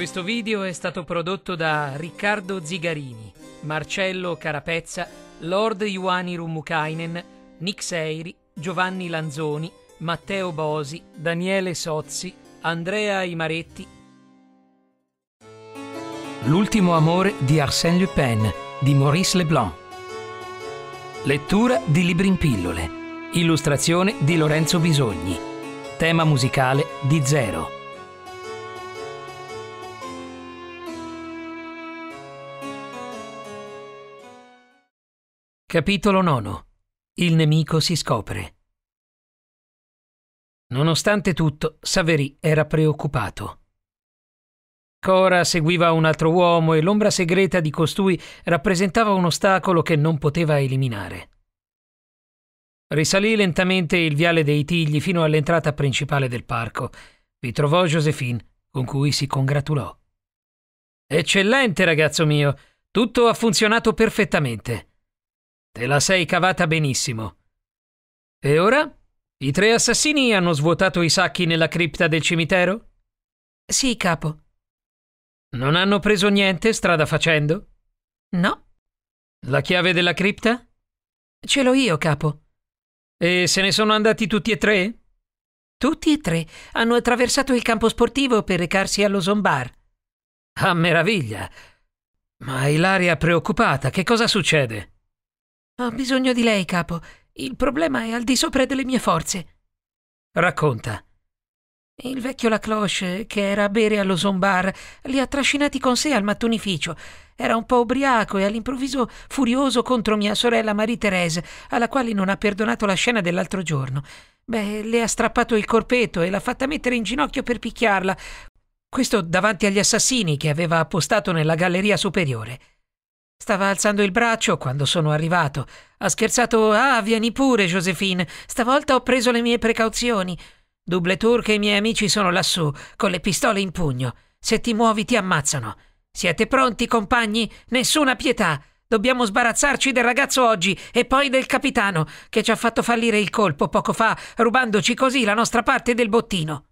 Questo video è stato prodotto da Riccardo Zigarini, Marcello Carapezza, Lord Ioani Rummukainen, Nick Seiri, Giovanni Lanzoni, Matteo Bosi, Daniele Sozzi, Andrea Imaretti. L'ultimo amore di Arsène Lupin di Maurice Leblanc. Lettura di libri in pillole. Illustrazione di Lorenzo Bisogni. Tema musicale di Zero. Capitolo 9. Il nemico si scopre. Nonostante tutto, Saverì era preoccupato. Cora seguiva un altro uomo e l'ombra segreta di costui rappresentava un ostacolo che non poteva eliminare. Risalì lentamente il viale dei Tigli fino all'entrata principale del parco. Vi trovò Josephine, con cui si congratulò. Eccellente, ragazzo mio! Tutto ha funzionato perfettamente. Te la sei cavata benissimo. E ora? I tre assassini hanno svuotato i sacchi nella cripta del cimitero? Sì, capo. Non hanno preso niente strada facendo? No. La chiave della cripta? Ce l'ho io, capo. E se ne sono andati tutti e tre? Tutti e tre hanno attraversato il campo sportivo per recarsi allo Zombar. Ah, meraviglia! Ma Ilaria preoccupata, che cosa succede? Ho bisogno di lei, capo. Il problema è al di sopra delle mie forze. Racconta. Il vecchio Lacloche, che era a bere allo Zombar, li ha trascinati con sé al mattonificio. Era un po' ubriaco e all'improvviso furioso contro mia sorella Marie-Thérèse, alla quale non ha perdonato la scena dell'altro giorno. Beh, le ha strappato il corpetto e l'ha fatta mettere in ginocchio per picchiarla. Questo davanti agli assassini che aveva appostato nella galleria superiore. Stava alzando il braccio quando sono arrivato. Ha scherzato Ah, vieni pure, Josephine. Stavolta ho preso le mie precauzioni. Doubletour e i miei amici sono lassù, con le pistole in pugno. Se ti muovi ti ammazzano. Siete pronti, compagni? Nessuna pietà. Dobbiamo sbarazzarci del ragazzo oggi e poi del capitano, che ci ha fatto fallire il colpo poco fa, rubandoci così la nostra parte del bottino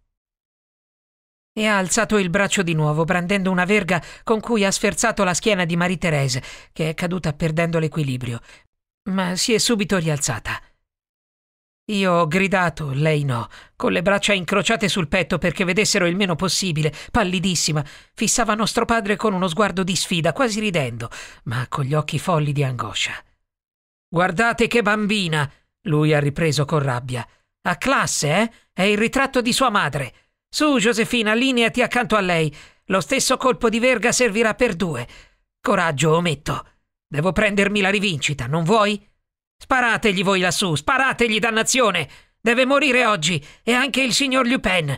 e ha alzato il braccio di nuovo, brandendo una verga con cui ha sferzato la schiena di Marie Therese, che è caduta perdendo l'equilibrio, ma si è subito rialzata. Io ho gridato, lei no, con le braccia incrociate sul petto perché vedessero il meno possibile, pallidissima, fissava nostro padre con uno sguardo di sfida, quasi ridendo, ma con gli occhi folli di angoscia. Guardate che bambina! lui ha ripreso con rabbia. A classe, eh? È il ritratto di sua madre. Su, Josefina, allineati accanto a lei. Lo stesso colpo di verga servirà per due. Coraggio, ometto. Devo prendermi la rivincita, non vuoi? Sparategli voi lassù, sparategli, dannazione! Deve morire oggi, e anche il signor Lupin.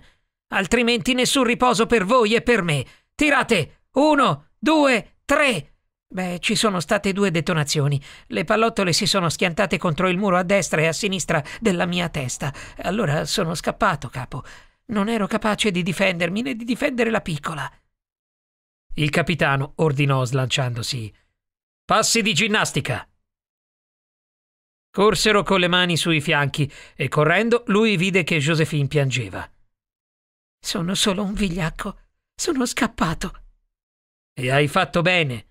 Altrimenti nessun riposo per voi e per me. Tirate! Uno, due, tre! Beh, ci sono state due detonazioni. Le pallottole si sono schiantate contro il muro a destra e a sinistra della mia testa. Allora sono scappato, capo. Non ero capace di difendermi né di difendere la piccola. Il capitano ordinò slanciandosi. Passi di ginnastica. Corsero con le mani sui fianchi e correndo lui vide che Josephine piangeva. Sono solo un vigliacco. Sono scappato. E hai fatto bene.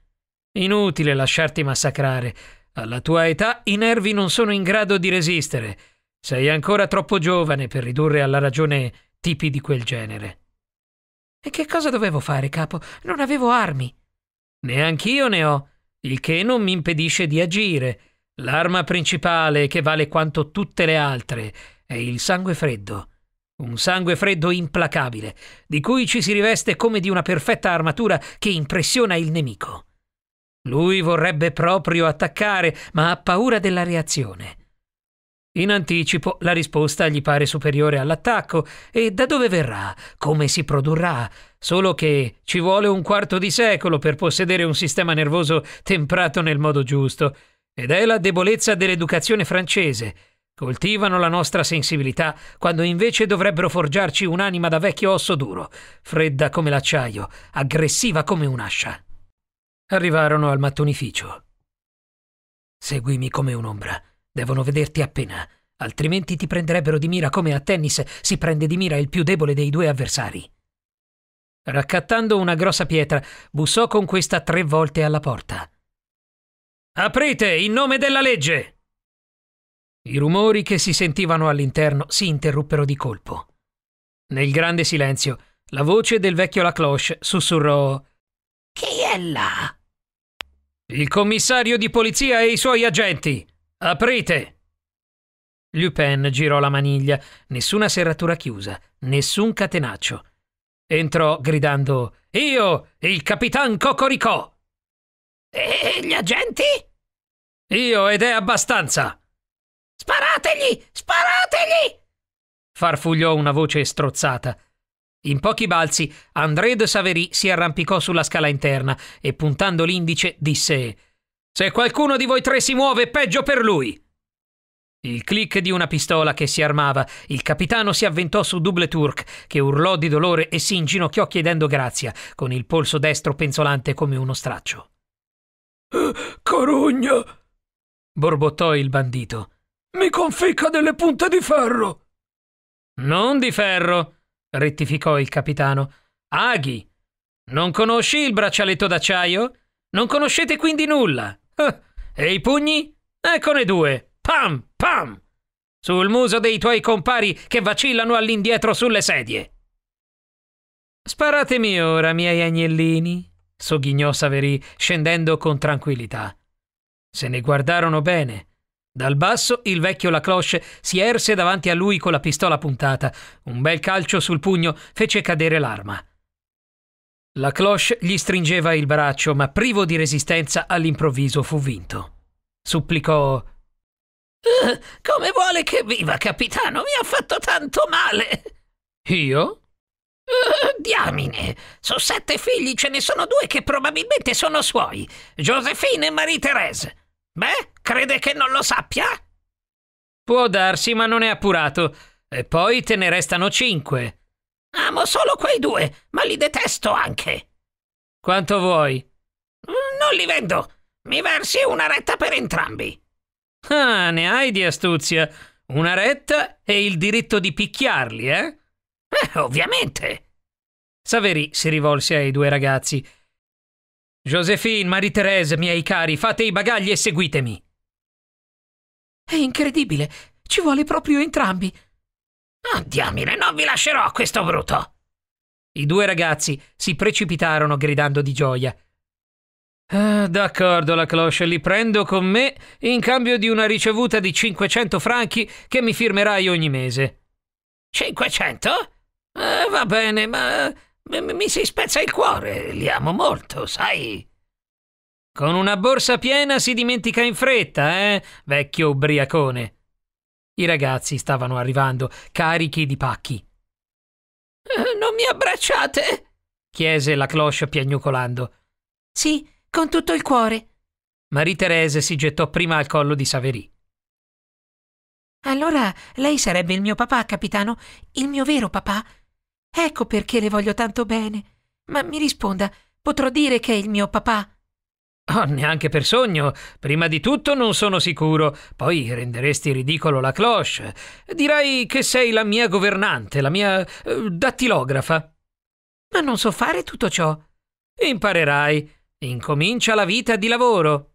Inutile lasciarti massacrare. Alla tua età i nervi non sono in grado di resistere. Sei ancora troppo giovane per ridurre alla ragione tipi di quel genere. E che cosa dovevo fare, capo? Non avevo armi. Neanch'io ne ho, il che non mi impedisce di agire. L'arma principale, che vale quanto tutte le altre, è il sangue freddo. Un sangue freddo implacabile, di cui ci si riveste come di una perfetta armatura che impressiona il nemico. Lui vorrebbe proprio attaccare, ma ha paura della reazione. In anticipo la risposta gli pare superiore all'attacco e da dove verrà, come si produrrà, solo che ci vuole un quarto di secolo per possedere un sistema nervoso temprato nel modo giusto, ed è la debolezza dell'educazione francese. Coltivano la nostra sensibilità quando invece dovrebbero forgiarci un'anima da vecchio osso duro, fredda come l'acciaio, aggressiva come un'ascia. Arrivarono al mattonificio. Seguimi come un'ombra Devono vederti appena, altrimenti ti prenderebbero di mira come a tennis si prende di mira il più debole dei due avversari. Raccattando una grossa pietra, bussò con questa tre volte alla porta. Aprite in nome della legge! I rumori che si sentivano all'interno si interruppero di colpo. Nel grande silenzio, la voce del vecchio Lacloche sussurrò: Chi è là? Il commissario di polizia e i suoi agenti. Aprite! Lupin girò la maniglia, nessuna serratura chiusa, nessun catenaccio. Entrò gridando Io, il capitan Cocoricò! E gli agenti? Io ed è abbastanza! Sparategli! Sparategli! farfugliò una voce strozzata. In pochi balzi André de Savery si arrampicò sulla scala interna e puntando l'indice disse se qualcuno di voi tre si muove, peggio per lui! Il clic di una pistola che si armava, il capitano si avventò su Double Turk, che urlò di dolore e si inginocchiò chiedendo grazia, con il polso destro penzolante come uno straccio. Corugna! borbottò il bandito. Mi conficca delle punte di ferro! Non di ferro, rettificò il capitano. Aghi! Non conosci il braccialetto d'acciaio? Non conoscete quindi nulla! E i pugni? Eccone due. Pam, pam. Sul muso dei tuoi compari che vacillano all'indietro sulle sedie. Sparatemi ora, miei agnellini, sogghignò Saverì, scendendo con tranquillità. Se ne guardarono bene. Dal basso il vecchio Lacloche si erse davanti a lui con la pistola puntata. Un bel calcio sul pugno fece cadere l'arma. La cloche gli stringeva il braccio, ma privo di resistenza all'improvviso fu vinto. Supplicò eh, come vuole che viva, capitano? Mi ha fatto tanto male. Io? Uh, diamine, su sette figli ce ne sono due che probabilmente sono suoi, Josephine e Marie-Thérèse. Beh, crede che non lo sappia? Può darsi, ma non è appurato. E poi te ne restano cinque. Amo solo quei due, ma li detesto anche. Quanto vuoi? Mm, non li vendo. Mi versi una retta per entrambi. Ah, ne hai di astuzia. Una retta e il diritto di picchiarli, eh? Eh, ovviamente. Saveri si rivolse ai due ragazzi. Josephine, Marie Therese, miei cari, fate i bagagli e seguitemi. È incredibile. Ci vuole proprio entrambi. Ah, diamine, non vi lascerò a questo bruto! I due ragazzi si precipitarono gridando di gioia. Ah, d'accordo, la cloche, li prendo con me in cambio di una ricevuta di 500 franchi che mi firmerai ogni mese. 500? Eh, ah, va bene, ma eh, mi si spezza il cuore, li amo molto, sai. Con una borsa piena si dimentica in fretta, eh, vecchio ubriacone. I ragazzi stavano arrivando, carichi di pacchi. Eh, non mi abbracciate? chiese la cloche piagnucolando. Sì, con tutto il cuore. Marie Terese si gettò prima al collo di Saverì. Allora lei sarebbe il mio papà, capitano, il mio vero papà? Ecco perché le voglio tanto bene. Ma mi risponda, potrò dire che è il mio papà? Oh, neanche per sogno. Prima di tutto non sono sicuro, poi renderesti ridicolo la cloche. Direi che sei la mia governante, la mia eh, dattilografa. Ma non so fare tutto ciò. Imparerai. Incomincia la vita di lavoro.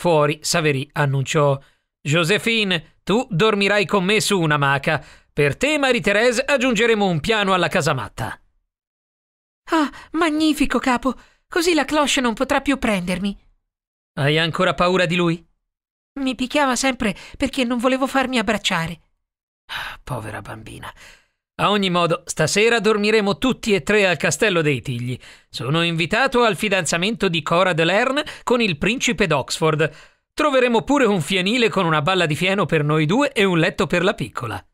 Fuori Savery annunciò: Josephine, tu dormirai con me su una maca. Per te, Marie-Thérèse, aggiungeremo un piano alla casamatta. Ah, magnifico, capo! Così la cloche non potrà più prendermi. Hai ancora paura di lui? Mi picchiava sempre perché non volevo farmi abbracciare. Ah, povera bambina. A ogni modo, stasera dormiremo tutti e tre al castello dei Tigli. Sono invitato al fidanzamento di Cora de Delerne con il principe d'Oxford. Troveremo pure un fienile con una balla di fieno per noi due e un letto per la piccola.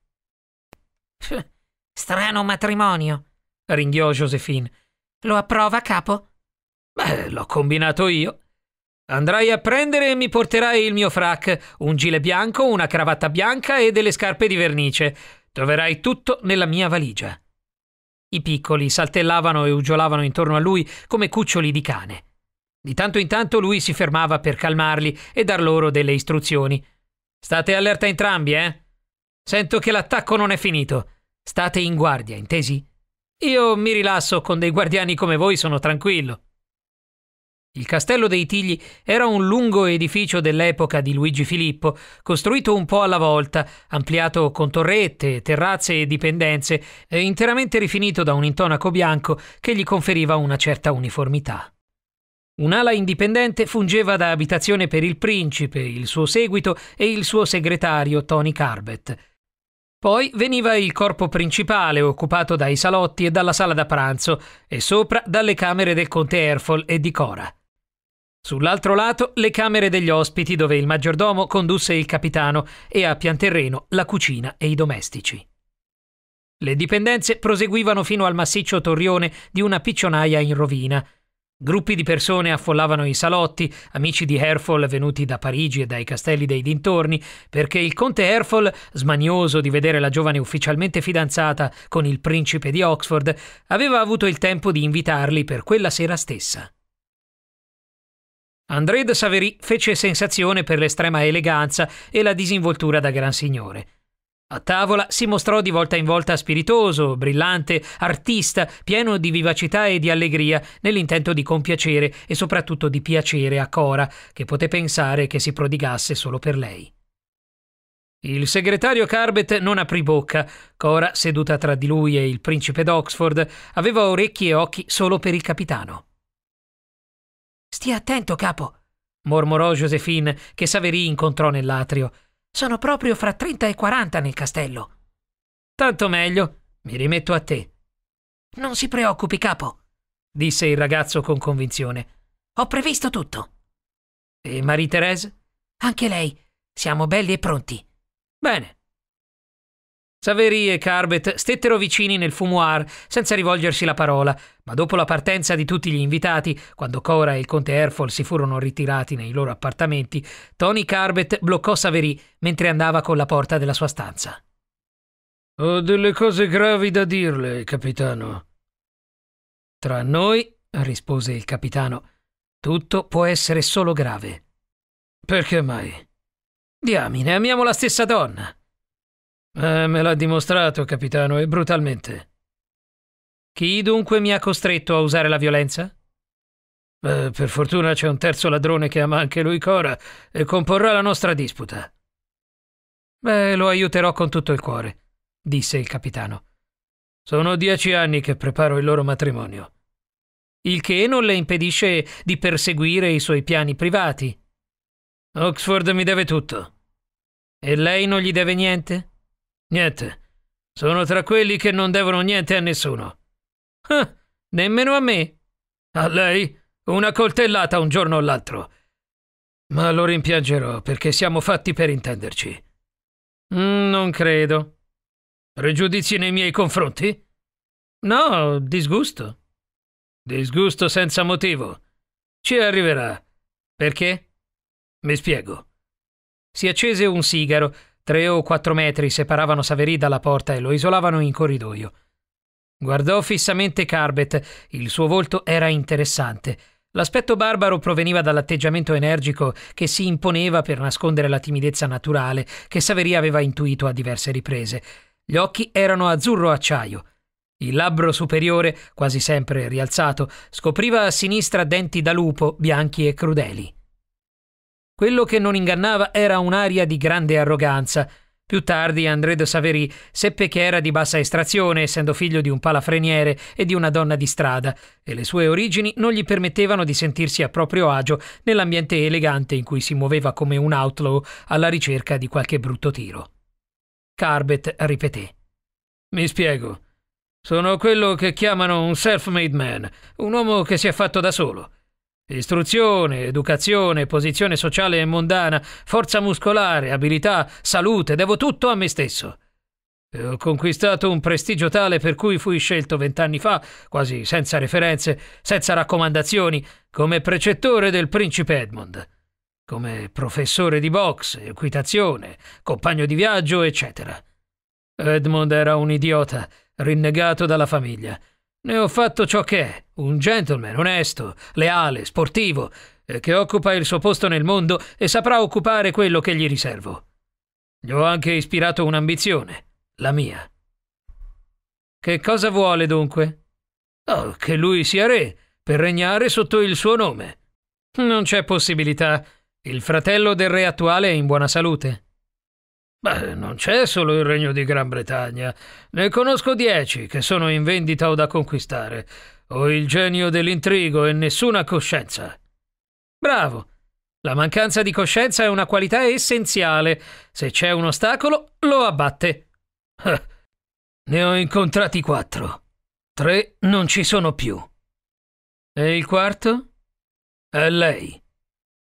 Strano matrimonio, ringhiò Josephine. Lo approva, capo? Beh, l'ho combinato io. Andrai a prendere e mi porterai il mio frac, un gile bianco, una cravatta bianca e delle scarpe di vernice. Troverai tutto nella mia valigia. I piccoli saltellavano e uggiolavano intorno a lui come cuccioli di cane. Di tanto in tanto lui si fermava per calmarli e dar loro delle istruzioni. State allerta entrambi, eh? Sento che l'attacco non è finito. State in guardia, intesi? Io mi rilasso, con dei guardiani come voi sono tranquillo. Il castello dei Tigli era un lungo edificio dell'epoca di Luigi Filippo, costruito un po' alla volta, ampliato con torrette, terrazze e dipendenze, e eh, interamente rifinito da un intonaco bianco che gli conferiva una certa uniformità. Un'ala indipendente fungeva da abitazione per il principe, il suo seguito e il suo segretario Tony Carbet. Poi veniva il corpo principale, occupato dai salotti e dalla sala da pranzo, e sopra dalle camere del conte Erfol e di Cora. Sull'altro lato le camere degli ospiti dove il maggiordomo condusse il capitano e a pian terreno la cucina e i domestici. Le dipendenze proseguivano fino al massiccio torrione di una piccionaia in rovina. Gruppi di persone affollavano i salotti, amici di Herfol venuti da Parigi e dai castelli dei dintorni, perché il conte Herfol, smanioso di vedere la giovane ufficialmente fidanzata con il principe di Oxford, aveva avuto il tempo di invitarli per quella sera stessa. André de Savery fece sensazione per l'estrema eleganza e la disinvoltura da gran signore. A tavola si mostrò di volta in volta spiritoso, brillante, artista, pieno di vivacità e di allegria, nell'intento di compiacere e soprattutto di piacere a Cora, che poté pensare che si prodigasse solo per lei. Il segretario Carbet non aprì bocca. Cora, seduta tra di lui e il principe d'Oxford, aveva orecchi e occhi solo per il capitano. Stia attento, capo, mormorò Josephine, che Saverì incontrò nell'atrio. Sono proprio fra 30 e 40 nel castello. Tanto meglio, mi rimetto a te. Non si preoccupi, capo, disse il ragazzo con convinzione. Ho previsto tutto. E Marie-Thérèse? Anche lei. Siamo belli e pronti. Bene. Saveri e Carbet stettero vicini nel fumoir senza rivolgersi la parola, ma dopo la partenza di tutti gli invitati, quando Cora e il conte Erfol si furono ritirati nei loro appartamenti, Tony Carbet bloccò Saveri mentre andava con la porta della sua stanza. Ho delle cose gravi da dirle, capitano. Tra noi, rispose il capitano, tutto può essere solo grave. Perché mai? Diamine, amiamo la stessa donna. Eh, me l'ha dimostrato, capitano, e brutalmente. Chi dunque mi ha costretto a usare la violenza? Eh, per fortuna c'è un terzo ladrone che ama anche lui Cora e comporrà la nostra disputa. Beh, lo aiuterò con tutto il cuore, disse il capitano. Sono dieci anni che preparo il loro matrimonio. Il che non le impedisce di perseguire i suoi piani privati. Oxford mi deve tutto. E lei non gli deve niente? Niente. Sono tra quelli che non devono niente a nessuno. Ah, nemmeno a me. A lei una coltellata un giorno o l'altro. Ma lo rimpiangerò perché siamo fatti per intenderci. Mm, non credo. Pregiudizi nei miei confronti? No, disgusto. Disgusto senza motivo. Ci arriverà. Perché? Mi spiego. Si accese un sigaro Tre o quattro metri separavano Saverì dalla porta e lo isolavano in corridoio. Guardò fissamente Carbet, il suo volto era interessante. L'aspetto barbaro proveniva dall'atteggiamento energico che si imponeva per nascondere la timidezza naturale che Saverì aveva intuito a diverse riprese. Gli occhi erano azzurro acciaio. Il labbro superiore, quasi sempre rialzato, scopriva a sinistra denti da lupo bianchi e crudeli. Quello che non ingannava era un'aria di grande arroganza. Più tardi André de Savary seppe che era di bassa estrazione, essendo figlio di un palafreniere e di una donna di strada, e le sue origini non gli permettevano di sentirsi a proprio agio nell'ambiente elegante in cui si muoveva come un outlaw alla ricerca di qualche brutto tiro. Carbet ripeté. Mi spiego. Sono quello che chiamano un self-made man, un uomo che si è fatto da solo. Istruzione, educazione, posizione sociale e mondana, forza muscolare, abilità, salute, devo tutto a me stesso. E eh, ho conquistato un prestigio tale per cui fui scelto vent'anni fa, quasi senza referenze, senza raccomandazioni, come precettore del principe Edmond, come professore di box, equitazione, compagno di viaggio, eccetera. Edmond era un idiota, rinnegato dalla famiglia ne ho fatto ciò che è, un gentleman onesto, leale, sportivo, e eh, che occupa il suo posto nel mondo e saprà occupare quello che gli riservo. Gli ho anche ispirato un'ambizione, la mia. Che cosa vuole dunque? Oh, che lui sia re, per regnare sotto il suo nome. Non c'è possibilità. Il fratello del re attuale è in buona salute. Beh, non c'è solo il Regno di Gran Bretagna. Ne conosco dieci che sono in vendita o da conquistare. Ho il genio dell'intrigo e nessuna coscienza. Bravo. La mancanza di coscienza è una qualità essenziale. Se c'è un ostacolo, lo abbatte. ne ho incontrati quattro. Tre non ci sono più. E il quarto? È lei.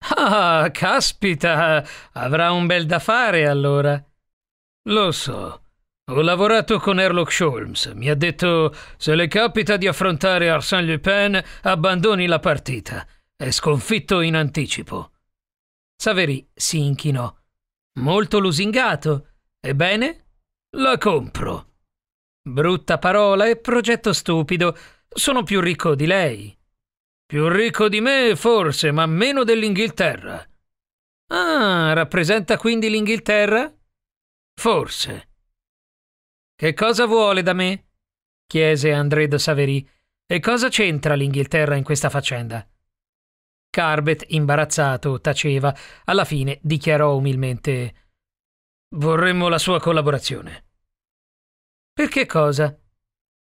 Ah, caspita, avrà un bel da fare allora. Lo so. Ho lavorato con Herlock Holmes. Mi ha detto: Se le capita di affrontare Arsène Lupin, abbandoni la partita. È sconfitto in anticipo. Savery si inchinò. Molto lusingato. Ebbene? La compro. Brutta parola e progetto stupido. Sono più ricco di lei. Più ricco di me, forse, ma meno dell'Inghilterra. Ah, rappresenta quindi l'Inghilterra? Forse. Che cosa vuole da me? chiese André de Savery. E cosa c'entra l'Inghilterra in questa faccenda? Carbet, imbarazzato, taceva. Alla fine dichiarò umilmente: Vorremmo la sua collaborazione. Per che cosa?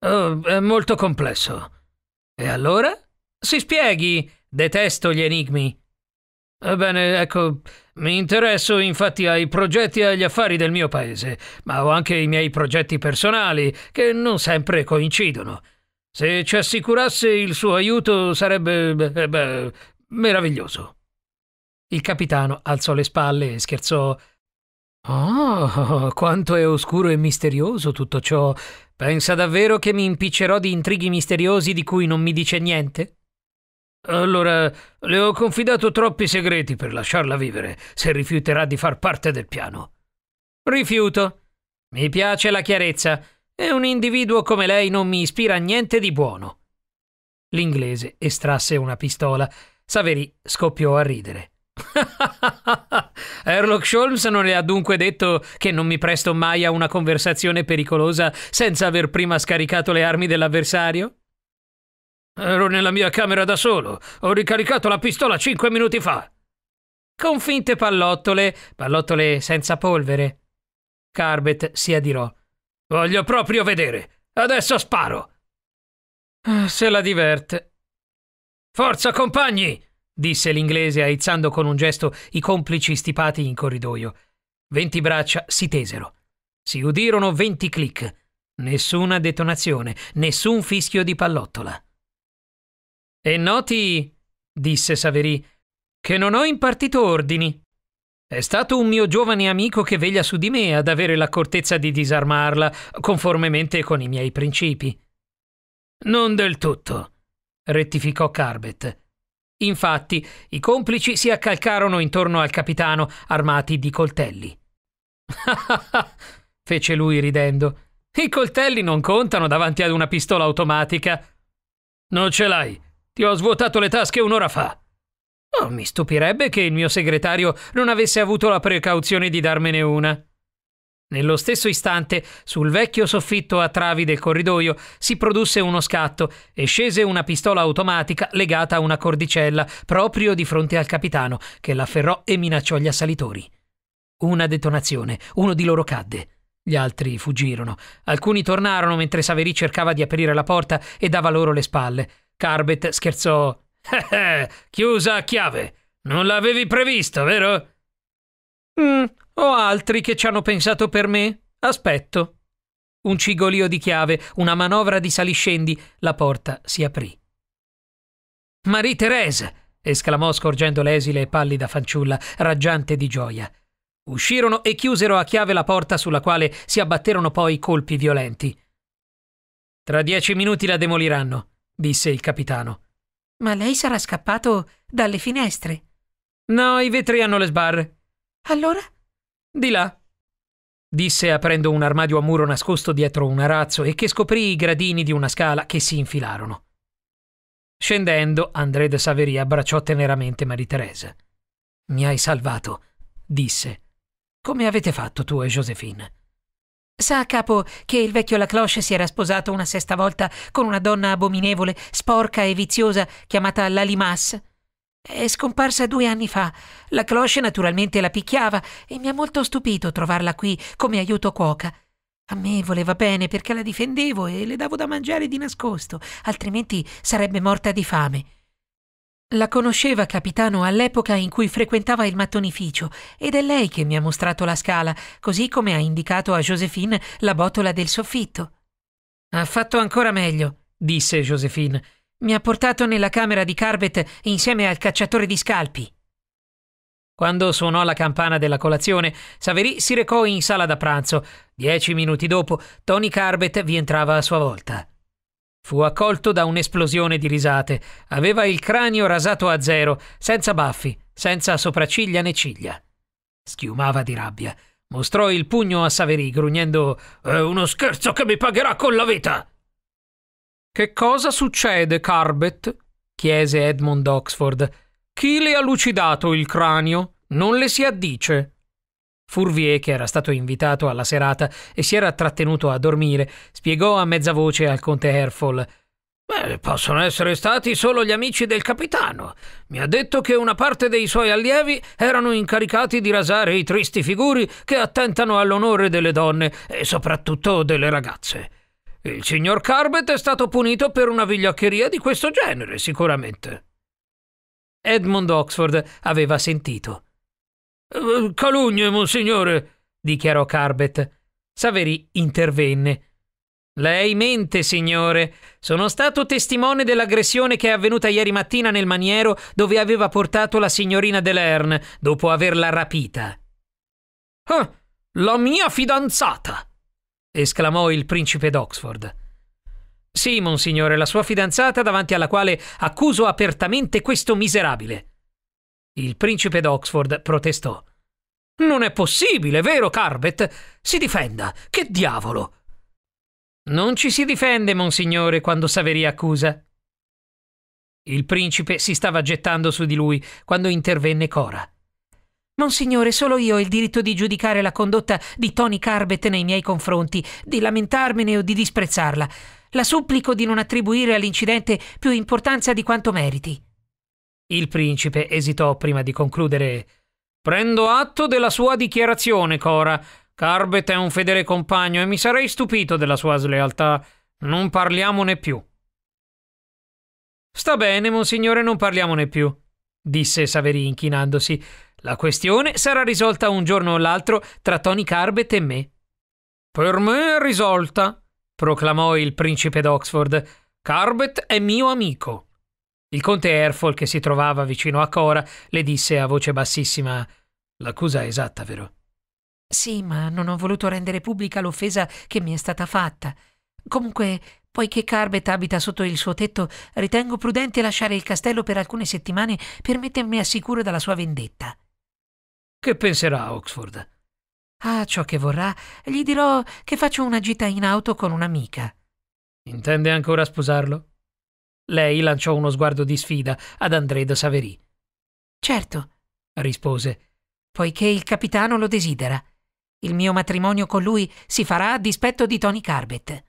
Oh, è molto complesso. E allora? Si spieghi! Detesto gli enigmi. Ebbene, eh, ecco, mi interesso infatti ai progetti e agli affari del mio paese, ma ho anche i miei progetti personali, che non sempre coincidono. Se ci assicurasse il suo aiuto sarebbe... Eh beh, meraviglioso. Il capitano alzò le spalle e scherzò. Oh, quanto è oscuro e misterioso tutto ciò. Pensa davvero che mi impiccerò di intrighi misteriosi di cui non mi dice niente? Allora, le ho confidato troppi segreti per lasciarla vivere, se rifiuterà di far parte del piano. Rifiuto. Mi piace la chiarezza, e un individuo come lei non mi ispira niente di buono. L'inglese estrasse una pistola. Saveri scoppiò a ridere. Sherlock Holmes non le ha dunque detto che non mi presto mai a una conversazione pericolosa senza aver prima scaricato le armi dell'avversario? Ero nella mia camera da solo. Ho ricaricato la pistola cinque minuti fa. Con finte pallottole, pallottole senza polvere. Carbet si adirò. Voglio proprio vedere. Adesso sparo. Ah, se la diverte. Forza, compagni! disse l'inglese aizzando con un gesto i complici stipati in corridoio. Venti braccia si tesero. Si udirono venti clic. Nessuna detonazione, nessun fischio di pallottola. E noti, disse Saverì, che non ho impartito ordini. È stato un mio giovane amico che veglia su di me ad avere l'accortezza di disarmarla, conformemente con i miei principi. Non del tutto, rettificò Carbet. Infatti, i complici si accalcarono intorno al capitano, armati di coltelli. fece lui ridendo. I coltelli non contano davanti ad una pistola automatica. Non ce l'hai, ti ho svuotato le tasche un'ora fa. Oh, mi stupirebbe che il mio segretario non avesse avuto la precauzione di darmene una. Nello stesso istante, sul vecchio soffitto a travi del corridoio si produsse uno scatto e scese una pistola automatica legata a una cordicella proprio di fronte al capitano, che l'afferrò e minacciò gli assalitori. Una detonazione, uno di loro cadde. Gli altri fuggirono. Alcuni tornarono mentre Saverì cercava di aprire la porta e dava loro le spalle. Carbet scherzò. Chiusa a chiave. Non l'avevi previsto, vero? Mm, ho altri che ci hanno pensato per me. Aspetto. Un cigolio di chiave, una manovra di saliscendi, la porta si aprì. Marie Therese! esclamò scorgendo l'esile e pallida fanciulla, raggiante di gioia. Uscirono e chiusero a chiave la porta sulla quale si abbatterono poi colpi violenti. Tra dieci minuti la demoliranno, disse il capitano. Ma lei sarà scappato dalle finestre. No, i vetri hanno le sbarre. Allora? Di là. Disse aprendo un armadio a muro nascosto dietro un arazzo e che scoprì i gradini di una scala che si infilarono. Scendendo, André de Savery abbracciò teneramente Marie Teresa. Mi hai salvato, disse. Come avete fatto tu e Josephine? Sa, capo, che il vecchio Lacloche si era sposato una sesta volta con una donna abominevole, sporca e viziosa chiamata Lalimas. È scomparsa due anni fa. Lacloche naturalmente la picchiava e mi ha molto stupito trovarla qui come aiuto cuoca. A me voleva bene perché la difendevo e le davo da mangiare di nascosto, altrimenti sarebbe morta di fame. La conosceva capitano all'epoca in cui frequentava il mattonificio ed è lei che mi ha mostrato la scala, così come ha indicato a Josephine la botola del soffitto. Ha fatto ancora meglio, disse Josephine. Mi ha portato nella camera di Carbet insieme al cacciatore di scalpi. Quando suonò la campana della colazione, Saverì si recò in sala da pranzo. Dieci minuti dopo, Tony Carbet vi entrava a sua volta. Fu accolto da un'esplosione di risate. Aveva il cranio rasato a zero, senza baffi, senza sopracciglia né ciglia. Schiumava di rabbia. Mostrò il pugno a Saverì, grugnendo È uno scherzo che mi pagherà con la vita. Che cosa succede, Carbet? chiese Edmond Oxford. Chi le ha lucidato il cranio? Non le si addice. Fourvier, che era stato invitato alla serata e si era trattenuto a dormire, spiegò a mezza voce al conte Herfall Beh, possono essere stati solo gli amici del capitano. Mi ha detto che una parte dei suoi allievi erano incaricati di rasare i tristi figuri che attentano all'onore delle donne e soprattutto delle ragazze. Il signor Carbet è stato punito per una vigliaccheria di questo genere, sicuramente. Edmund Oxford aveva sentito. Eh, Calugne, monsignore, dichiarò Carbet. Saveri intervenne. Lei mente, signore. Sono stato testimone dell'aggressione che è avvenuta ieri mattina nel maniero dove aveva portato la signorina Delern dopo averla rapita. Ah, la mia fidanzata! esclamò il principe d'Oxford. Sì, monsignore, la sua fidanzata davanti alla quale accuso apertamente questo miserabile. Il principe d'Oxford protestò. Non è possibile, vero Carbet? Si difenda, che diavolo! Non ci si difende, monsignore, quando Saveria accusa. Il principe si stava gettando su di lui quando intervenne Cora. Monsignore, solo io ho il diritto di giudicare la condotta di Tony Carbet nei miei confronti, di lamentarmene o di disprezzarla. La supplico di non attribuire all'incidente più importanza di quanto meriti. Il principe esitò prima di concludere. Prendo atto della sua dichiarazione, Cora. Carbet è un fedele compagno e mi sarei stupito della sua slealtà. Non parliamone più. Sta bene, monsignore, non parliamone più, disse Saverì inchinandosi. La questione sarà risolta un giorno o l'altro tra Tony Carbet e me. Per me è risolta, proclamò il principe d'Oxford. Carbet è mio amico. Il conte Erfol, che si trovava vicino a Cora, le disse a voce bassissima L'accusa è esatta, vero? Sì, ma non ho voluto rendere pubblica l'offesa che mi è stata fatta. Comunque, poiché Carbet abita sotto il suo tetto, ritengo prudente lasciare il castello per alcune settimane per mettermi a sicuro dalla sua vendetta. Che penserà Oxford? Ah, ciò che vorrà, gli dirò che faccio una gita in auto con un'amica. Intende ancora sposarlo? Lei lanciò uno sguardo di sfida ad André da Savery. Certo, rispose, poiché il capitano lo desidera. Il mio matrimonio con lui si farà a dispetto di Tony Carbet.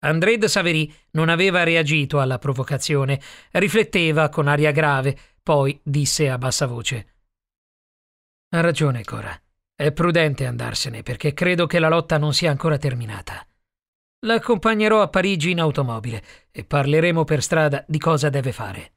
André de Savery non aveva reagito alla provocazione, rifletteva con aria grave, poi disse a bassa voce: Ha ragione, Cora. È prudente andarsene perché credo che la lotta non sia ancora terminata. L'accompagnerò a Parigi in automobile e parleremo per strada di cosa deve fare.